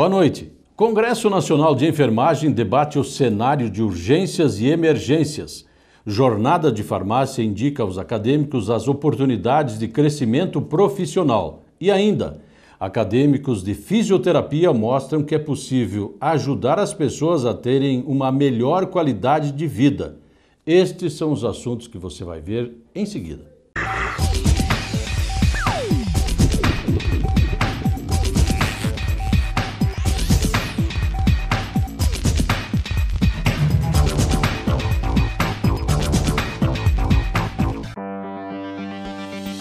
Boa noite. Congresso Nacional de Enfermagem debate o cenário de urgências e emergências. Jornada de Farmácia indica aos acadêmicos as oportunidades de crescimento profissional. E ainda, acadêmicos de fisioterapia mostram que é possível ajudar as pessoas a terem uma melhor qualidade de vida. Estes são os assuntos que você vai ver em seguida.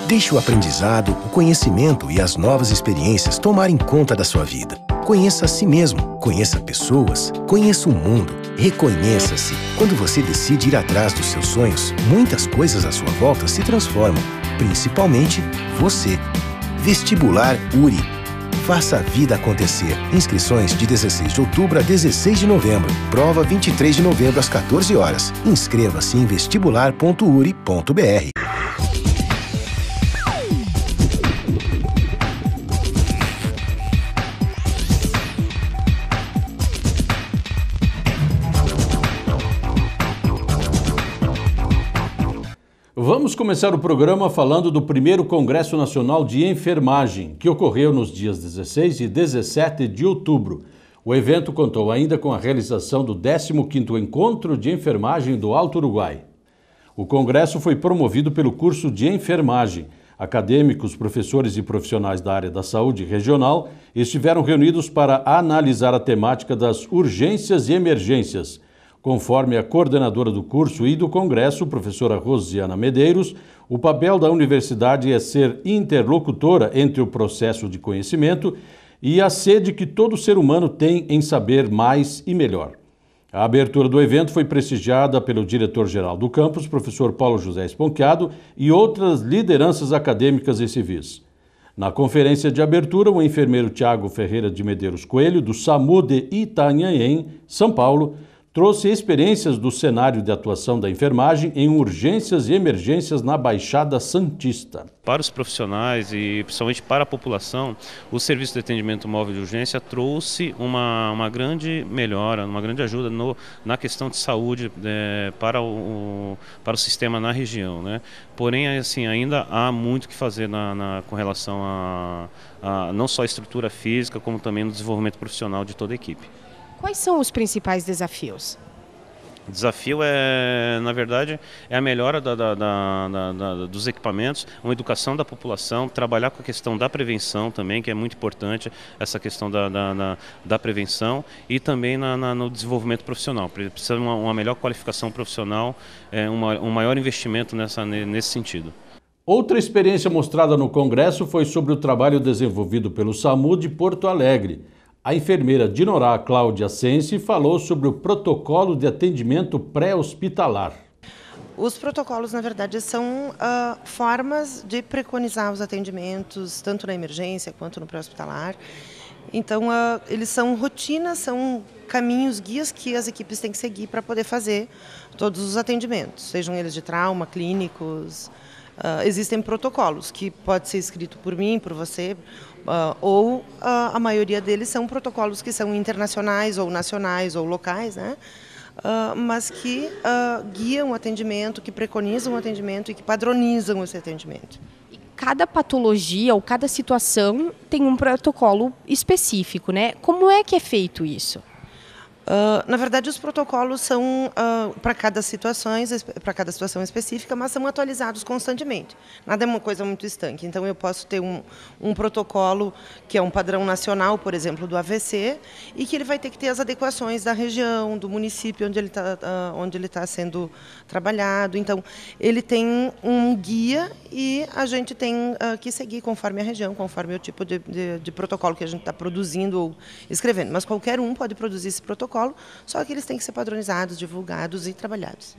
Deixe o aprendizado, o conhecimento e as novas experiências tomarem conta da sua vida. Conheça a si mesmo, conheça pessoas, conheça o mundo, reconheça-se. Quando você decide ir atrás dos seus sonhos, muitas coisas à sua volta se transformam, principalmente você. Vestibular URI. Faça a vida acontecer. Inscrições de 16 de outubro a 16 de novembro. Prova 23 de novembro às 14 horas. Inscreva-se em vestibular.uri.br. Vamos começar o programa falando do primeiro Congresso Nacional de Enfermagem, que ocorreu nos dias 16 e 17 de outubro. O evento contou ainda com a realização do 15º Encontro de Enfermagem do Alto Uruguai. O congresso foi promovido pelo curso de enfermagem. Acadêmicos, professores e profissionais da área da saúde regional estiveram reunidos para analisar a temática das urgências e emergências Conforme a coordenadora do curso e do Congresso, professora Rosiana Medeiros, o papel da universidade é ser interlocutora entre o processo de conhecimento e a sede que todo ser humano tem em saber mais e melhor. A abertura do evento foi prestigiada pelo diretor-geral do campus, professor Paulo José Esponquiado, e outras lideranças acadêmicas e civis. Na conferência de abertura, o enfermeiro Tiago Ferreira de Medeiros Coelho, do SAMU de Itanhaém, São Paulo, trouxe experiências do cenário de atuação da enfermagem em urgências e emergências na Baixada Santista. Para os profissionais e principalmente para a população, o serviço de atendimento móvel de urgência trouxe uma, uma grande melhora, uma grande ajuda no, na questão de saúde é, para, o, para o sistema na região. Né? Porém, assim, ainda há muito que fazer na, na com relação a, a não só a estrutura física, como também no desenvolvimento profissional de toda a equipe. Quais são os principais desafios? O desafio é, na verdade, é a melhora da, da, da, dos equipamentos, uma educação da população, trabalhar com a questão da prevenção também, que é muito importante, essa questão da, prevenção e também na, na, no desenvolvimento profissional. Precisa de uma, uma melhor qualificação profissional, é, uma, um maior investimento nessa, nesse sentido. Outra experiência mostrada no Congresso foi sobre o trabalho desenvolvido pelo SAMU de Porto Alegre. A enfermeira Norá, Cláudia Sense falou sobre o protocolo de atendimento pré-hospitalar. Os protocolos, na verdade, são uh, formas de preconizar os atendimentos, tanto na emergência quanto no pré-hospitalar. Então, uh, eles são rotinas, são caminhos, guias que as equipes têm que seguir para poder fazer todos os atendimentos, sejam eles de trauma, clínicos. Uh, existem protocolos que pode ser escrito por mim, por você, Uh, ou uh, a maioria deles são protocolos que são internacionais ou nacionais ou locais, né? Uh, mas que guiam o atendimento, que preconizam o atendimento e que padronizam esse atendimento. E cada patologia ou cada situação tem um protocolo específico, né? Como é que é feito isso? Ah, na verdade, os protocolos são uh, ah, para cada cada situação específica, mas são atualizados constantemente. Nada é uma coisa muito estanque. Então, eu posso ter um, um protocolo que é um padrão nacional, por exemplo, do AVC, e que ele vai ter que ter as adequações da região, do município onde ele está uh, ah, tá sendo trabalhado. Então, ele tem um guia e a gente tem que seguir conforme a região, conforme o tipo de, de, de protocolo que a gente está produzindo ou escrevendo. Mas qualquer um pode produzir esse protocolo protocolo, só que eles têm que ser padronizados, divulgados e trabalhados.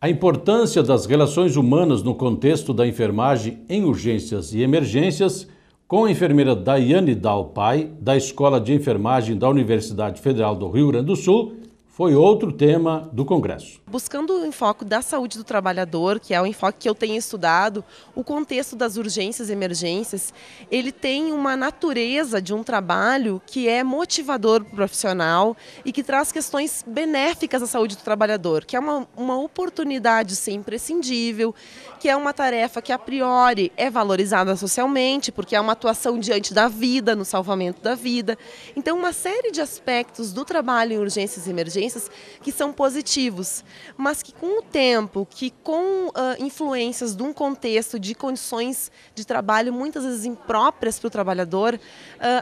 A importância das relações humanas no contexto da enfermagem em urgências e emergências com a enfermeira Daiane Dalpai, da Escola de Enfermagem da Universidade Federal do Rio Grande do Sul, foi outro tema do Congresso. Buscando o enfoque da saúde do trabalhador, que é o enfoque que eu tenho estudado, o contexto das urgências e emergências, ele tem uma natureza de um trabalho que é motivador para o profissional e que traz questões benéficas à saúde do trabalhador, que é uma, uma oportunidade ser imprescindível, que é uma tarefa que a priori é valorizada socialmente, porque é uma atuação diante da vida, no salvamento da vida. Então, uma série de aspectos do trabalho em urgências e emergências que são positivos, mas que com o tempo, que com uh, influências de um contexto de condições de trabalho muitas vezes impróprias para o trabalhador, uh,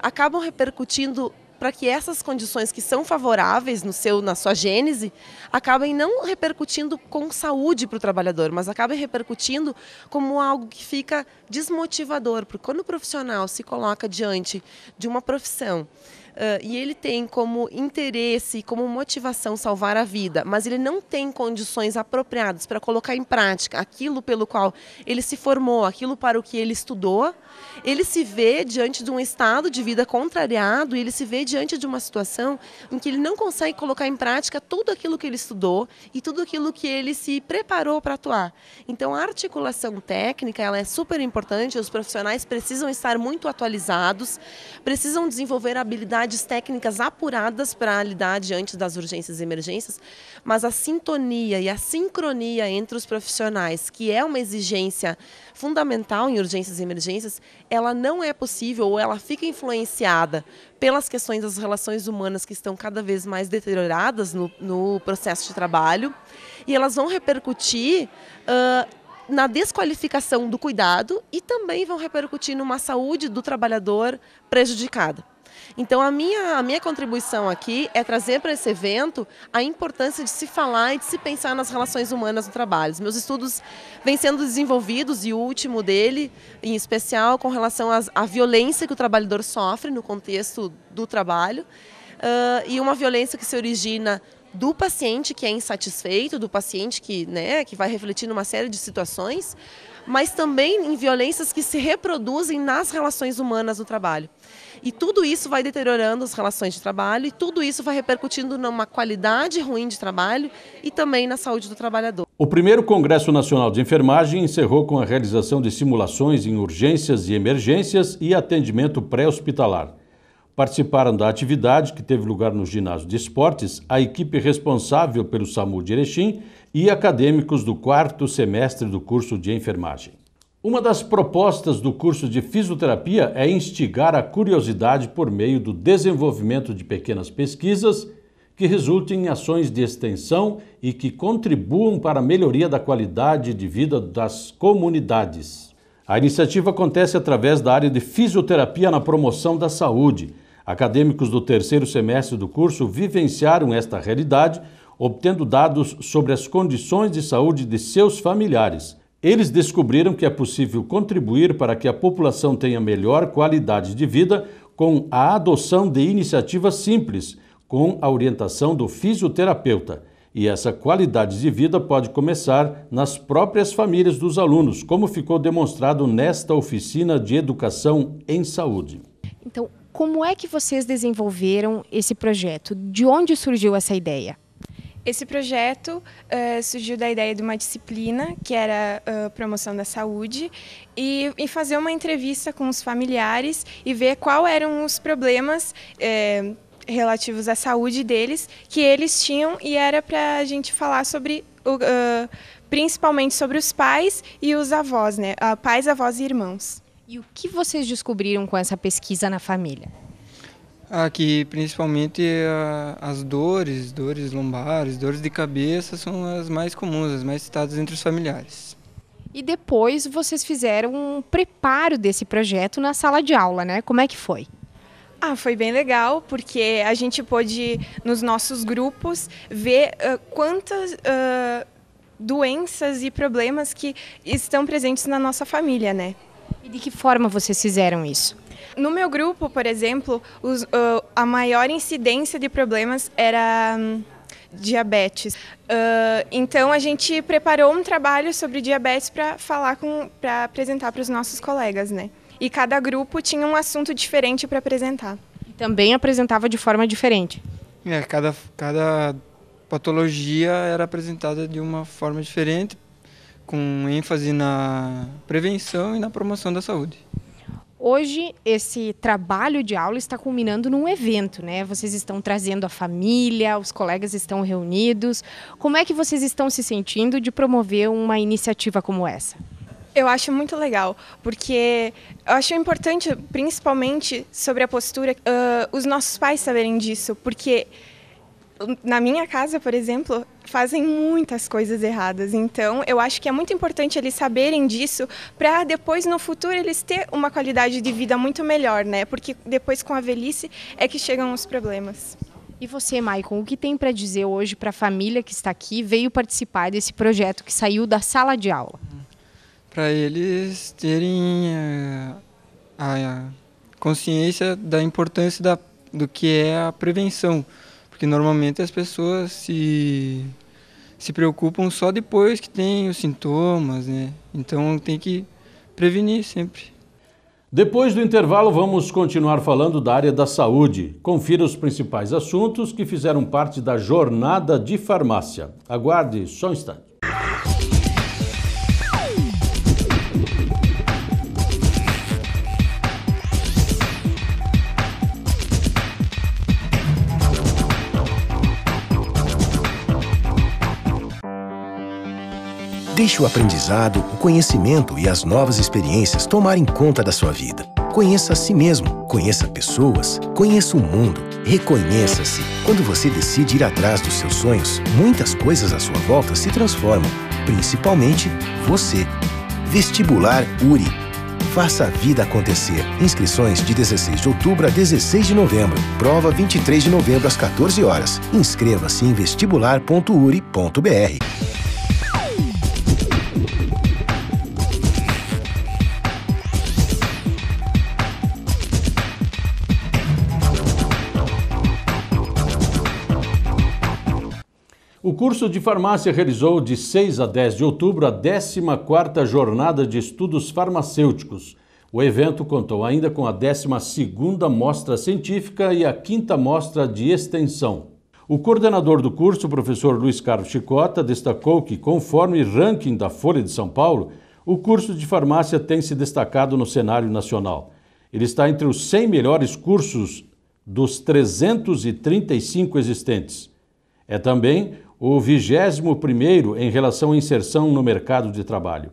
acabam repercutindo para que essas condições que são favoráveis no seu, na sua gênese acabem não repercutindo com saúde para o trabalhador, mas acabem repercutindo como algo que fica desmotivador, porque quando o profissional se coloca diante de uma profissão Uh, e ele tem como interesse, como motivação salvar a vida, mas ele não tem condições apropriadas para colocar em prática aquilo pelo qual ele se formou, aquilo para o que ele estudou, ele se vê diante de um estado de vida contrariado e ele se vê diante de uma situação em que ele não consegue colocar em prática tudo aquilo que ele estudou e tudo aquilo que ele se preparou para atuar. Então, a articulação técnica ela é super importante, os profissionais precisam estar muito atualizados, precisam desenvolver habilidades técnicas apuradas para lidar diante das urgências e emergências, mas a sintonia e a sincronia entre os profissionais, que é uma exigência fundamental em urgências e emergências, ela não é possível ou ela fica influenciada pelas questões das relações humanas que estão cada vez mais deterioradas no, no processo de trabalho e elas vão repercutir uh, na desqualificação do cuidado e também vão repercutir numa saúde do trabalhador prejudicada. Então, a minha, a minha contribuição aqui é trazer para esse evento a importância de se falar e de se pensar nas relações humanas no trabalho. Os meus estudos vêm sendo desenvolvidos e o último dele, em especial, com relação às, à violência que o trabalhador sofre no contexto do trabalho uh, e uma violência que se origina do paciente que é insatisfeito, do paciente que, né, que vai refletir numa série de situações, mas também em violências que se reproduzem nas relações humanas no trabalho. E tudo isso vai deteriorando as relações de trabalho e tudo isso vai repercutindo numa qualidade ruim de trabalho e também na saúde do trabalhador. O primeiro Congresso Nacional de Enfermagem encerrou com a realização de simulações em urgências e emergências e atendimento pré-hospitalar. Participaram da atividade, que teve lugar no ginásio de esportes, a equipe responsável pelo SAMU de Erechim e acadêmicos do quarto semestre do curso de enfermagem. Uma das propostas do curso de fisioterapia é instigar a curiosidade por meio do desenvolvimento de pequenas pesquisas que resultem em ações de extensão e que contribuam para a melhoria da qualidade de vida das comunidades. A iniciativa acontece através da área de fisioterapia na promoção da saúde. Acadêmicos do terceiro semestre do curso vivenciaram esta realidade, obtendo dados sobre as condições de saúde de seus familiares. Eles descobriram que é possível contribuir para que a população tenha melhor qualidade de vida com a adoção de iniciativas simples, com a orientação do fisioterapeuta. E essa qualidade de vida pode começar nas próprias famílias dos alunos, como ficou demonstrado nesta oficina de educação em saúde. Então, como é que vocês desenvolveram esse projeto? De onde surgiu essa ideia? Esse projeto uh, surgiu da ideia de uma disciplina, que era uh, promoção da saúde, e, e, fazer uma entrevista com os familiares e ver qual eram os problemas uh, relativos à saúde deles que eles tinham, e era para a gente falar sobre. principalmente sobre os pais e os avós, né? pais, avós e irmãos. E o que vocês descobriram com essa pesquisa na família? Aqui, principalmente é, as dores, dores lombares, dores de cabeça são as mais comuns, as mais citadas entre os familiares. E depois vocês fizeram um preparo desse projeto na sala de aula, né? Como é que foi? Ah, foi bem legal, porque a gente pôde, nos nossos grupos, ver uh, quantas. Uh, doenças e problemas que estão presentes na nossa família, né? E de que forma vocês fizeram isso? No meu grupo, por exemplo, os, uh, a maior incidência de problemas era um, diabetes. Uh, então a gente preparou um trabalho sobre diabetes para falar com, para apresentar para os nossos colegas, né? E cada grupo tinha um assunto diferente para apresentar. também apresentava de forma diferente. É, cada cada patologia era apresentada de uma forma diferente com ênfase na prevenção e na promoção da saúde. Hoje esse trabalho de aula está culminando num evento, né? Vocês estão trazendo a família, os colegas estão reunidos. Como é que vocês estão se sentindo de promover uma iniciativa como essa? Eu acho muito legal, porque eu acho importante, principalmente sobre a postura, uh, os nossos pais saberem disso, porque na minha casa, por exemplo, fazem muitas coisas erradas. Então, eu acho que é muito importante eles saberem disso para depois no futuro eles terem uma qualidade de vida muito melhor, né? Porque depois com a velhice é que chegam os problemas. E você, Maicon, o que tem para dizer hoje para a família que está aqui, veio participar desse projeto que saiu da sala de aula? Para eles terem eh, a, a consciência da importância da, do que é a prevenção porque normalmente as pessoas se, se preocupam só depois que tem os sintomas, né? Então tem que prevenir sempre. Depois do intervalo, vamos continuar falando da área da saúde. Confira os principais assuntos que fizeram parte da jornada de farmácia. Aguarde só um instante. Deixe o aprendizado, o conhecimento e as novas experiências tomarem conta da sua vida. Conheça a si mesmo, conheça pessoas, conheça o mundo, reconheça-se. Quando você decide ir atrás dos seus sonhos, muitas coisas à sua volta se transformam, principalmente você. Vestibular URI. Faça a vida acontecer. Inscrições de 16 de outubro a 16 de novembro. Prova 23 de novembro às 14 horas. Inscreva-se em vestibular.uri.br. curso de farmácia realizou de 6 a 10 de outubro a 14ª Jornada de Estudos Farmacêuticos. O evento contou ainda com a 12ª Mostra Científica e a 5 Mostra de Extensão. O coordenador do curso, professor Luiz Carlos Chicota, destacou que, conforme ranking da Folha de São Paulo, o curso de farmácia tem se destacado no cenário nacional. Ele está entre os 100 melhores cursos dos 335 existentes. É também o 21 primeiro em relação à inserção no mercado de trabalho.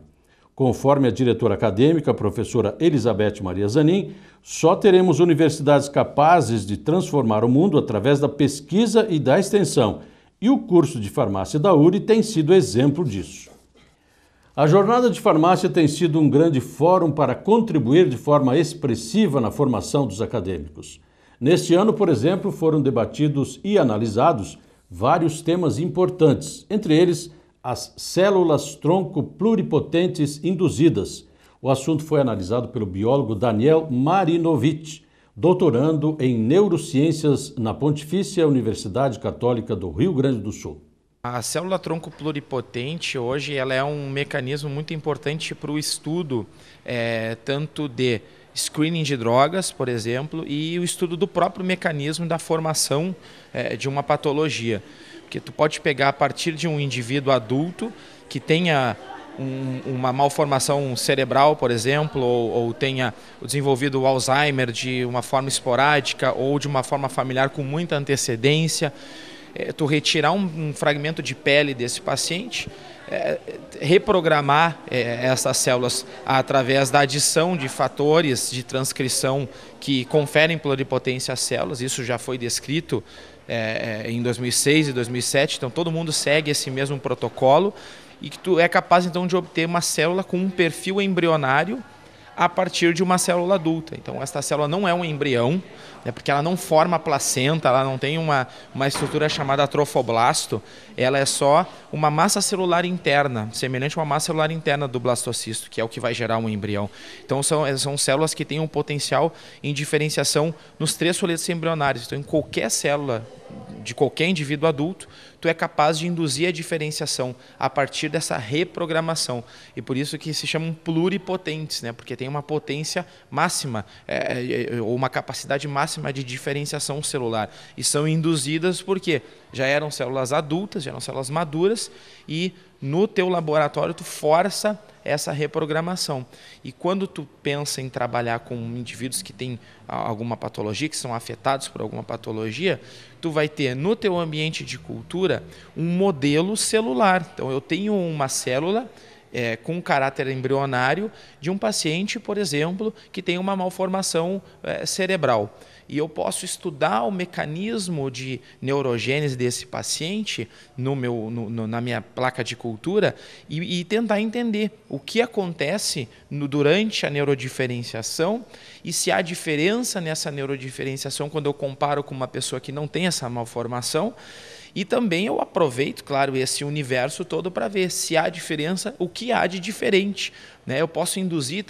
Conforme a diretora acadêmica, a professora Elizabeth Maria Zanin, só teremos universidades capazes de transformar o mundo através da pesquisa e da extensão, e o curso de farmácia da URI tem sido exemplo disso. A jornada de farmácia tem sido um grande fórum para contribuir de forma expressiva na formação dos acadêmicos. Neste ano, por exemplo, foram debatidos e analisados vários temas importantes, entre eles as células tronco pluripotentes induzidas. O assunto foi analisado pelo biólogo Daniel Marinovich, doutorando em neurociências na Pontifícia Universidade Católica do Rio Grande do Sul. A célula tronco pluripotente hoje ela é um mecanismo muito importante para o estudo é, tanto de screening de drogas, por exemplo, e o estudo do próprio mecanismo da formação é, de uma patologia. Porque tu pode pegar a partir de um indivíduo adulto que tenha um, uma malformação cerebral, por exemplo, ou, ou tenha desenvolvido o Alzheimer de uma forma esporádica ou de uma forma familiar com muita antecedência é, tu retirar um, um, fragmento de pele desse paciente, é, reprogramar é, essas células através da adição de fatores de transcrição que conferem pluripotência às células, isso já foi descrito é, é, em 2006 e 2007, então todo mundo segue esse mesmo protocolo e que tu é capaz então de obter uma célula com um perfil embrionário a partir de uma célula adulta. Então, esta célula não é um embrião, é porque ela não forma placenta, ela não tem uma, uma estrutura chamada trofoblasto, ela é só uma massa celular interna, semelhante a uma massa celular interna do blastocisto, que é o que vai gerar um embrião. Então são, eh, são células que têm um potencial em diferenciação nos três folhetos embrionários. Então em qualquer célula de qualquer indivíduo adulto, tu é capaz de induzir a diferenciação a partir dessa reprogramação. E por isso que se chamam pluripotentes, né? porque tem uma potência máxima, é é, é, é, ou uma capacidade máxima de diferenciação celular. E são induzidas porque já eram células adultas, já eram células maduras, e no teu laboratório tu força essa reprogramação. E quando tu pensa em trabalhar com indivíduos que têm alguma patologia, que são afetados por alguma patologia, tu vai ter no teu ambiente de cultura um modelo celular. Então eu tenho uma célula é, com caráter embrionário de um paciente, por exemplo, que tem uma malformação é, cerebral. E eu posso estudar o mecanismo de neurogênese desse paciente no meu, no, no, na minha placa de cultura e, e tentar entender o que acontece no, durante a neurodiferenciação e se há diferença nessa neurodiferenciação quando eu comparo com uma pessoa que não tem essa malformação e também eu aproveito, claro, esse universo todo para ver se há diferença, o que há de diferente. Né? Eu posso induzir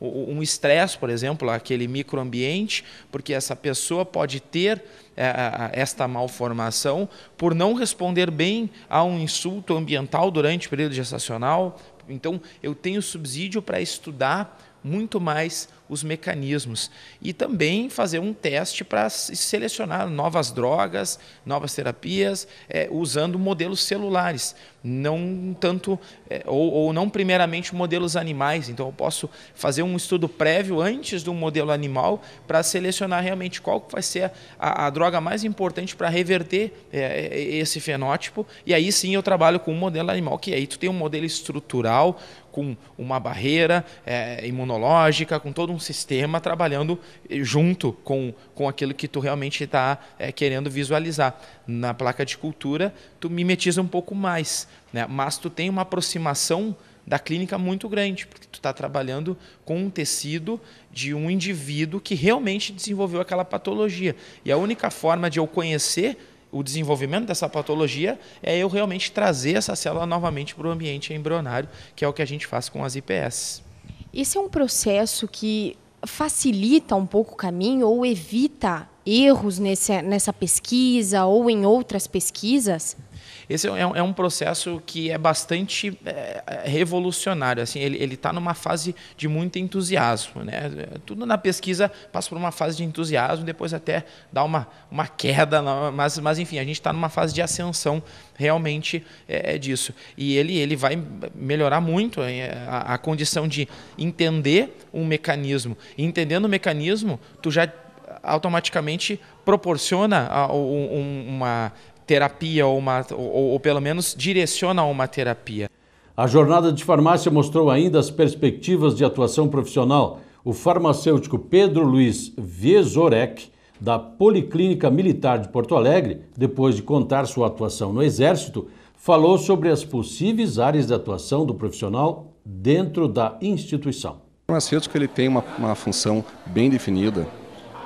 um estresse, um por exemplo, aquele microambiente, porque essa pessoa pode ter é, esta malformação por não responder bem a um insulto ambiental durante o período gestacional. Então, eu tenho subsídio para estudar muito mais os mecanismos e também fazer um teste para selecionar novas drogas, novas terapias, é, usando modelos celulares, não tanto é, ou, ou, não primeiramente modelos animais. Então eu posso fazer um estudo prévio antes do modelo animal para selecionar realmente qual vai ser a, a droga mais importante para reverter é, é, esse fenótipo. E aí sim eu trabalho com um modelo animal que aí tu tem um modelo estrutural com uma barreira é, imunológica, com todo um sistema trabalhando eh, junto com, com aquilo que tu realmente está é, eh, querendo visualizar. Na placa de cultura, tu mimetiza um pouco mais, né? mas tu tem uma aproximação da clínica muito grande, porque tu está trabalhando com um tecido de um indivíduo que realmente desenvolveu aquela patologia. E a única forma de eu conhecer o desenvolvimento dessa patologia é eu realmente trazer essa célula novamente para o ambiente embrionário, que é o que a gente faz com as IPS. Esse é um processo que facilita um pouco o caminho ou evita erros nessa, nessa pesquisa ou em outras pesquisas? Esse é, é um, é um processo que é bastante é, é revolucionário. Assim, ele está numa fase de muito entusiasmo. Né? Tudo na pesquisa passa por uma fase de entusiasmo, depois até dá uma, uma queda, mas, mas enfim, a gente está numa fase de ascensão realmente é, é, disso. E ele, ele vai melhorar muito a, a condição de entender um mecanismo. E entendendo o mecanismo, tu já automaticamente proporciona uma terapia ou, uma, ou, ou pelo menos direciona uma terapia. A jornada de farmácia mostrou ainda as perspectivas de atuação profissional. O farmacêutico Pedro Luiz Viesorek, da Policlínica Militar de Porto Alegre, depois de contar sua atuação no Exército, falou sobre as possíveis áreas de atuação do profissional dentro da instituição. O farmacêutico ele tem uma, uma função bem definida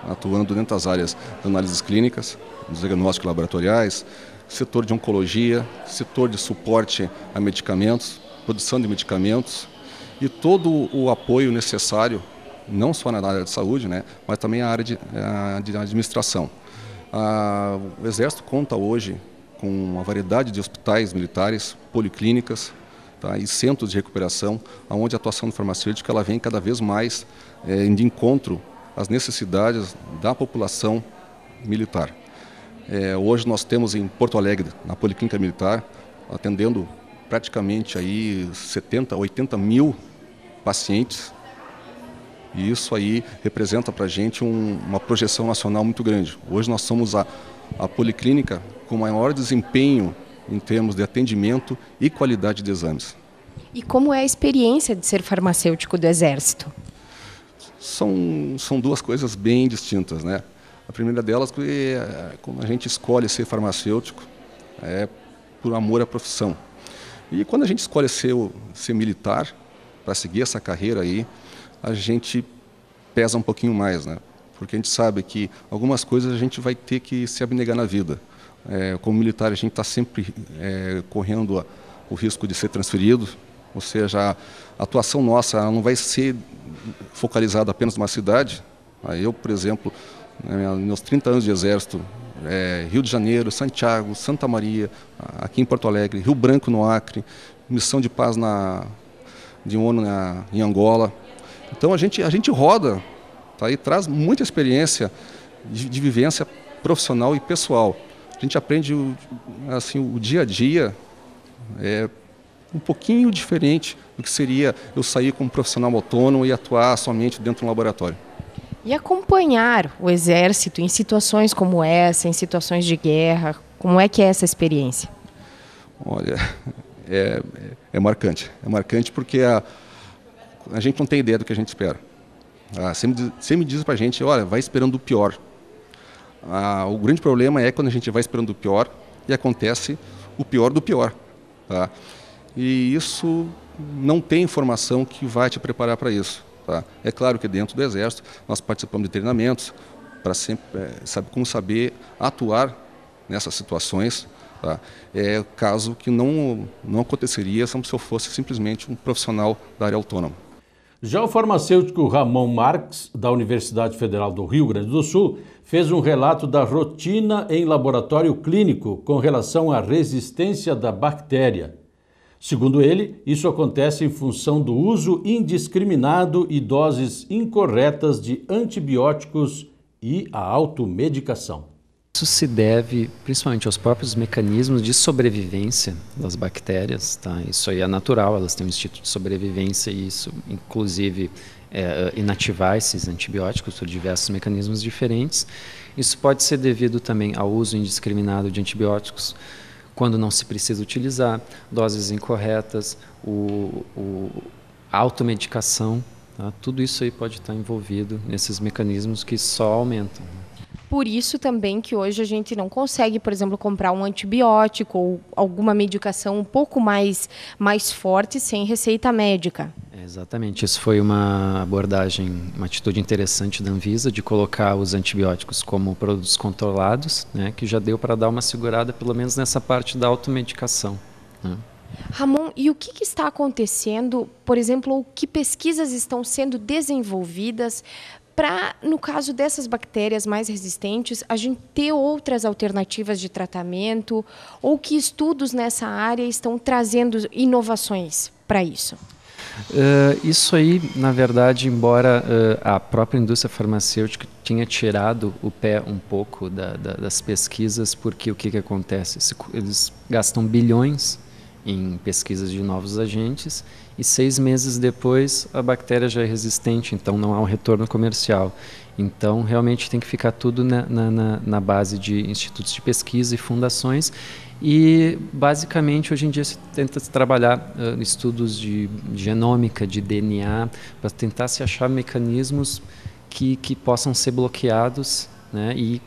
atuando dentro das áreas de análises clínicas, dos diagnósticos laboratoriais, setor de oncologia, setor de suporte a medicamentos, produção de medicamentos e todo o apoio necessário, não só na área de saúde, né, mas também na área de, de administração. o Exército conta hoje com uma variedade de hospitais militares, policlínicas tá, e centros de recuperação, onde a atuação farmacêutica ela vem cada vez mais é, de encontro as necessidades da população militar. É, hoje nós temos em Porto Alegre, na Policlínica Militar, atendendo praticamente aí 70, 80 mil pacientes. E isso aí representa para a gente um, uma projeção nacional muito grande. Hoje nós somos a, a policlínica com maior desempenho em termos de atendimento e qualidade de exames. E como é a experiência de ser farmacêutico do Exército? são, são duas coisas bem distintas. Né? A primeira delas é quando a gente escolhe ser farmacêutico, é por amor à profissão. E quando a gente escolhe ser, ser militar, para seguir essa carreira aí, a gente pesa um pouquinho mais, né? Porque a gente sabe que algumas coisas a gente vai ter que se abnegar na vida. É, como militar, a gente está sempre é, correndo o risco de ser transferido, ou seja, a atuação nossa não vai ser focalizado apenas numa cidade. Eu, por exemplo, né, meus 30 anos de exército, é, Rio de Janeiro, Santiago, Santa Maria, aqui em Porto Alegre, Rio Branco no Acre, missão de paz na, de ONU na, em Angola. Então a gente, a gente roda tá? e traz muita experiência de, de vivência profissional e pessoal. A gente aprende o, assim, o dia a dia é, um pouquinho diferente do que seria eu sair como profissional autônomo e atuar somente dentro de um laboratório. E acompanhar o exército em situações como essa, em situações de guerra, como é que é essa experiência? Olha, é, é marcante. É marcante porque a, a gente não tem ideia do que a gente espera. Ah, sempre, me diz para a gente, olha, vai esperando o pior. Ah, o grande problema é quando a gente vai esperando o pior e acontece o pior do pior. Tá? e isso não tem informação que vai te preparar para isso. Tá? É claro que dentro do Exército nós participamos de treinamentos para sempre é, sabe como saber atuar nessas situações. Tá? É caso que não não aconteceria se eu fosse simplesmente um profissional da área autônoma. Já o farmacêutico Ramon Marx, da Universidade Federal do Rio Grande do Sul, fez um relato da rotina em laboratório clínico com relação à resistência da bactéria Segundo ele, isso acontece em função do uso indiscriminado e doses incorretas de antibióticos e a automedicação. Isso se deve principalmente aos próprios mecanismos de sobrevivência das bactérias, tá? Isso aí é natural, elas têm um instinto de sobrevivência e isso, inclusive, é, é, inativar esses antibióticos por diversos mecanismos diferentes. Isso pode ser devido também ao uso indiscriminado de antibióticos quando não se precisa utilizar, doses incorretas, o, o automedicação, tá? tudo isso aí pode estar envolvido nesses mecanismos que só aumentam. Né? Por isso também que hoje a gente não consegue, por exemplo, comprar um antibiótico ou alguma medicação um pouco mais, mais forte sem receita médica. Exatamente, isso foi uma abordagem, uma atitude interessante da Anvisa de colocar os antibióticos como produtos controlados, né, que já deu para dar uma segurada, pelo menos nessa parte da automedicação. Né. Ramon, e o que, que, está acontecendo, por exemplo, ou que pesquisas estão sendo desenvolvidas para, no caso dessas bactérias mais resistentes, a gente ter outras alternativas de tratamento ou que estudos nessa área estão trazendo inovações para isso? Uh, isso aí, na verdade, embora uh, a própria indústria farmacêutica tinha tirado o pé um pouco da, da, das pesquisas, porque o que, que acontece? Eles gastam bilhões em pesquisas de novos agentes e seis meses depois a bactéria já é resistente, então não há um retorno comercial. Então realmente tem que ficar tudo na, na, na base de institutos de pesquisa e fundações e, basicamente, hoje em dia se tenta trabalhar uh, estudos de genômica, de DNA, para tentar se achar mecanismos que, que possam ser bloqueados né, e,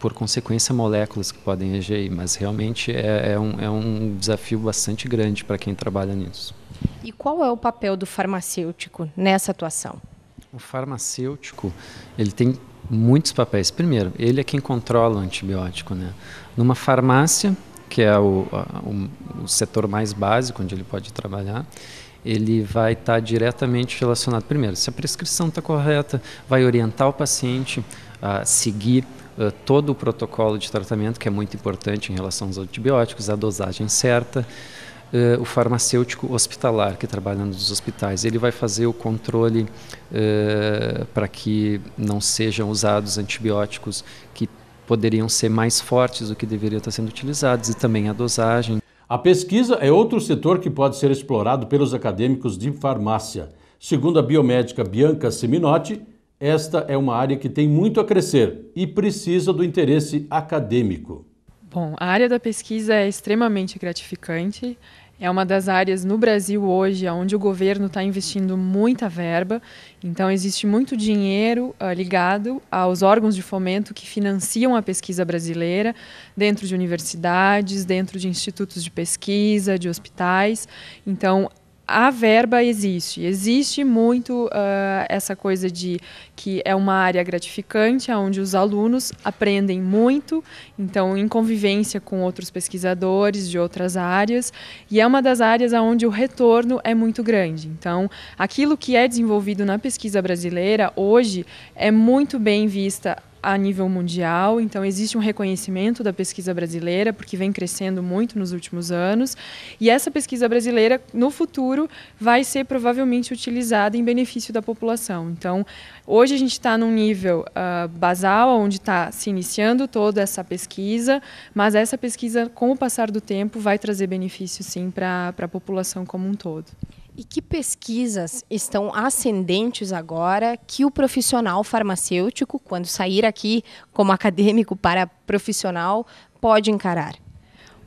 por consequência, moléculas que podem agir. Mas, realmente, é, é, um, é um desafio bastante grande para quem trabalha nisso. E qual é o papel do farmacêutico nessa atuação? O farmacêutico, ele tem muitos papéis. Primeiro, ele é quem controla o antibiótico. Né? Numa farmácia, que é o, a, o setor mais básico onde ele pode trabalhar, ele vai estar tá diretamente relacionado, primeiro, se a prescrição está correta, vai orientar o paciente a seguir uh, todo o protocolo de tratamento, que é muito importante em relação aos antibióticos, a dosagem certa. Uh, o farmacêutico hospitalar que trabalha nos hospitais, ele vai fazer o controle uh, para que não sejam usados antibióticos que poderiam ser mais fortes do que deveriam estar sendo utilizados e também a dosagem. A pesquisa é outro setor que pode ser explorado pelos acadêmicos de farmácia. Segundo a biomédica Bianca Seminotti, esta é uma área que tem muito a crescer e precisa do interesse acadêmico. Bom, a área da pesquisa é extremamente gratificante. É uma das áreas no Brasil hoje onde o governo está investindo muita verba, então existe muito dinheiro uh, ligado aos órgãos de fomento que financiam a pesquisa brasileira, dentro de universidades, dentro de institutos de pesquisa, de hospitais. Então a verba existe. Existe muito uh, essa coisa de que é uma área gratificante, onde os alunos aprendem muito, então em convivência com outros pesquisadores de outras áreas, e é uma das áreas onde o retorno é muito grande. Então, aquilo que é desenvolvido na pesquisa brasileira hoje é muito bem vista a nível mundial, então existe um reconhecimento da pesquisa brasileira, porque vem crescendo muito nos últimos anos, e essa pesquisa brasileira, no futuro, vai ser provavelmente utilizada em benefício da população. Então, hoje a gente está num nível uh, basal, onde está se iniciando toda essa pesquisa, mas essa pesquisa, com o passar do tempo, vai trazer benefício, sim, para a população como um todo. E que pesquisas estão ascendentes agora que o profissional farmacêutico, quando sair aqui como acadêmico para profissional, pode encarar?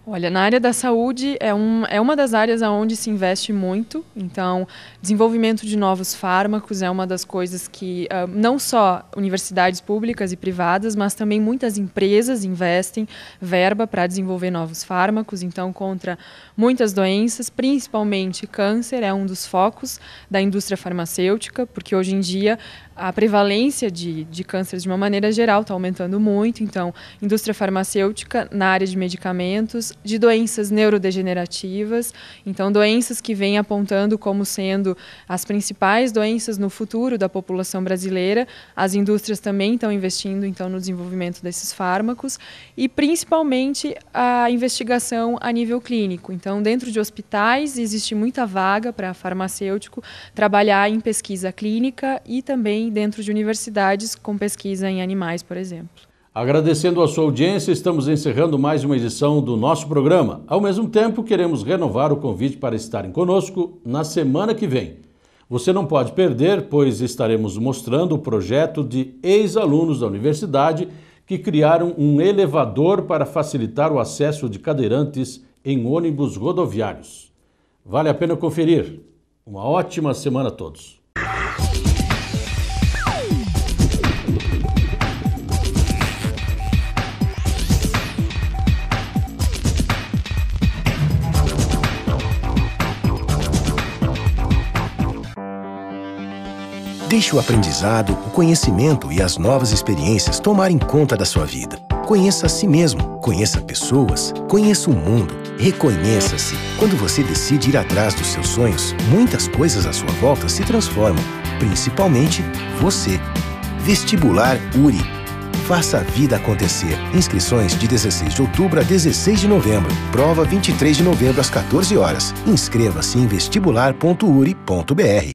Olha, na área da saúde é, um, é uma das áreas onde se investe muito. Então, desenvolvimento de novos fármacos é uma das coisas que uh, não só universidades públicas e privadas, mas também muitas empresas investem verba para desenvolver novos fármacos. Então, contra muitas doenças, principalmente câncer, é um dos focos da indústria farmacêutica, porque hoje em dia a prevalência de, de cânceres de uma maneira geral está aumentando muito. Então, indústria farmacêutica na área de medicamentos de doenças neurodegenerativas, então doenças que vêm apontando como sendo as principais doenças no futuro da população brasileira. As indústrias também estão investindo então no desenvolvimento desses fármacos e principalmente a investigação a nível clínico. Então, dentro de hospitais existe muita vaga para farmacêutico trabalhar em pesquisa clínica e também dentro de universidades com pesquisa em animais, por exemplo. Agradecendo a sua audiência, estamos encerrando mais uma edição do nosso programa. Ao mesmo tempo, queremos renovar o convite para estarem conosco na semana que vem. Você não pode perder, pois estaremos mostrando o projeto de ex-alunos da universidade que criaram um elevador para facilitar o acesso de cadeirantes em ônibus rodoviários. Vale a pena conferir. Uma ótima semana a todos. Deixe o aprendizado, o conhecimento e as novas experiências tomarem conta da sua vida. Conheça a si mesmo, conheça pessoas, conheça o mundo, reconheça-se. Quando você decide ir atrás dos seus sonhos, muitas coisas à sua volta se transformam, principalmente você. Vestibular URI. Faça a vida acontecer. Inscrições de 16 de outubro a 16 de novembro. Prova 23 de novembro às 14 horas. Inscreva-se em vestibular.uri.br.